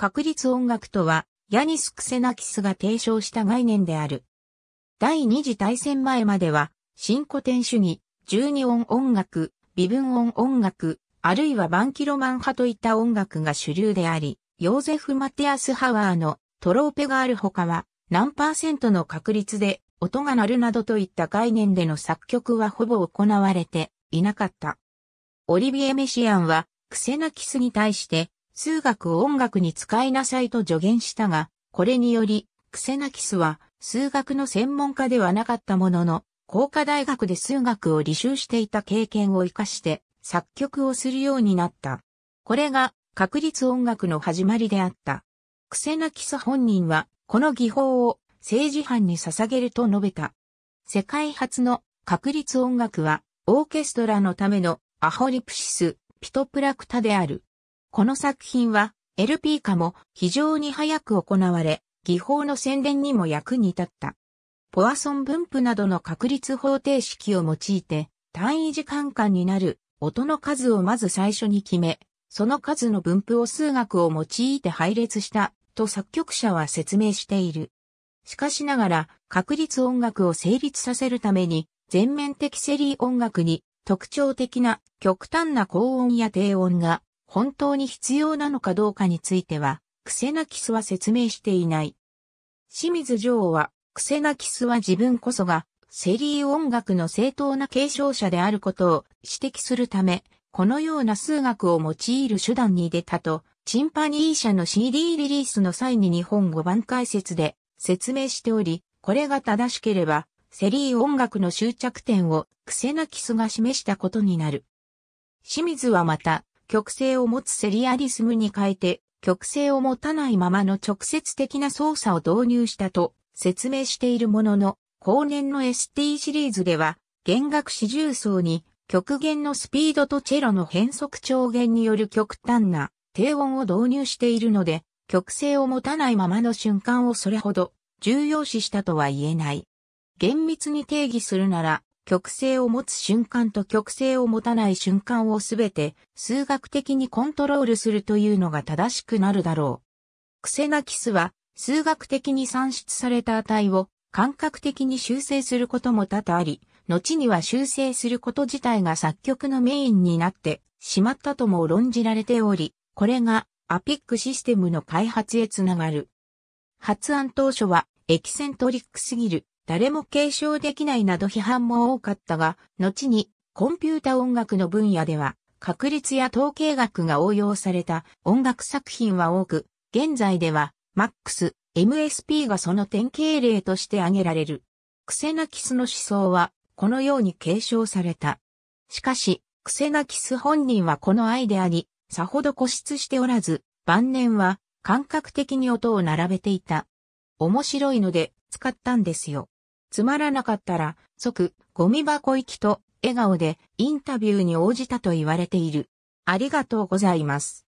確率音楽とは、ヤニス・クセナキスが提唱した概念である。第二次大戦前までは、新古典主義、十二音音楽、微分音音楽、あるいはバンキロマン派といった音楽が主流であり、ヨーゼフ・マティアス・ハワーのトローペがある他は、何パーセントの確率で音が鳴るなどといった概念での作曲はほぼ行われていなかった。オリビエ・メシアンは、クセナキスに対して、数学を音楽に使いなさいと助言したが、これにより、クセナキスは数学の専門家ではなかったものの、工科大学で数学を履修していた経験を活かして作曲をするようになった。これが確率音楽の始まりであった。クセナキス本人はこの技法を政治犯に捧げると述べた。世界初の確率音楽はオーケストラのためのアホリプシス、ピトプラクタである。この作品は LP 化も非常に早く行われ、技法の宣伝にも役に立った。ポアソン分布などの確率方程式を用いて、単位時間間になる音の数をまず最初に決め、その数の分布を数学を用いて配列したと作曲者は説明している。しかしながら、確率音楽を成立させるために、全面的セリー音楽に特徴的な極端な高音や低音が本当に必要なのかどうかについては、クセナキスは説明していない。清水女王は、クセナキスは自分こそが、セリー音楽の正当な継承者であることを指摘するため、このような数学を用いる手段に出たと、チンパニー社の CD リリースの際に日本語版解説で説明しており、これが正しければ、セリー音楽の終着点をクセナキスが示したことになる。清水はまた、極性を持つセリアリスムに変えて、極性を持たないままの直接的な操作を導入したと説明しているものの、後年の ST シリーズでは、弦楽四重奏に極限のスピードとチェロの変速調弦による極端な低音を導入しているので、極性を持たないままの瞬間をそれほど重要視したとは言えない。厳密に定義するなら、極性を持つ瞬間と極性を持たない瞬間をすべて数学的にコントロールするというのが正しくなるだろう。クセナキスは数学的に算出された値を感覚的に修正することも多々あり、後には修正すること自体が作曲のメインになってしまったとも論じられており、これがアピックシステムの開発へつながる。発案当初はエキセントリックすぎる誰も継承できないなど批判も多かったが、後にコンピュータ音楽の分野では、確率や統計学が応用された音楽作品は多く、現在では MAX、MSP がその典型例として挙げられる。クセナキスの思想はこのように継承された。しかし、クセナキス本人はこのアイデアにさほど固執しておらず、晩年は感覚的に音を並べていた。面白いので使ったんですよ。つまらなかったら、即、ゴミ箱行きと、笑顔でインタビューに応じたと言われている。ありがとうございます。